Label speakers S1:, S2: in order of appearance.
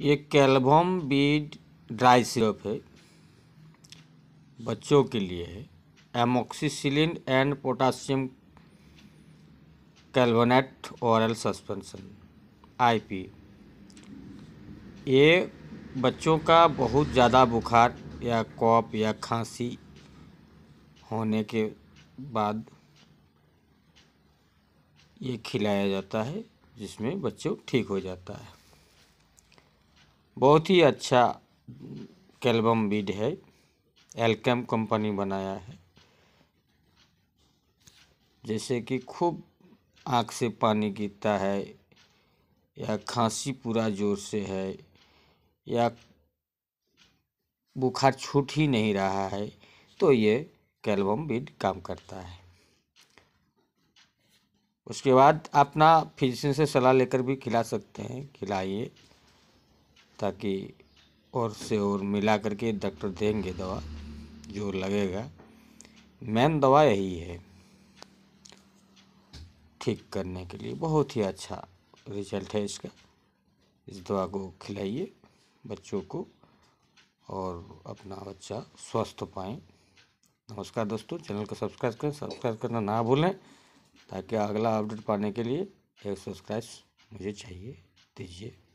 S1: ये कैल्बम Beed dry syrup है बच्चों के लिए है amoxicillin and potassium carbonate oral suspension IP ये बच्चों का बहुत ज़्यादा बुखार या कॉप या खांसी होने के बाद ये खिलाया जाता है जिसमें बच्चों ठीक हो जाता है बहुत ही अच्छा कैल्बम बीड है एलकेम कंपनी बनाया है जैसे कि खूब आँख से पानी गिरता है या खांसी पूरा जोर से है या बुखार छूट ही नहीं रहा है तो ये कैल्बम बीड काम करता है उसके बाद अपना फिजिशियन से सलाह लेकर भी खिला सकते हैं खिलाइए ताकि और से और मिला करके डॉक्टर देंगे दवा जो लगेगा मेन दवा यही है ठीक करने के लिए बहुत ही अच्छा रिजल्ट है इसका इस दवा को खिलाइए बच्चों को और अपना बच्चा स्वस्थ पाएँ नमस्कार दोस्तों चैनल को सब्सक्राइब करें सब्सक्राइब करना ना भूलें ताकि अगला अपडेट पाने के लिए एक सब्सक्राइब मुझे चाहिए दीजिए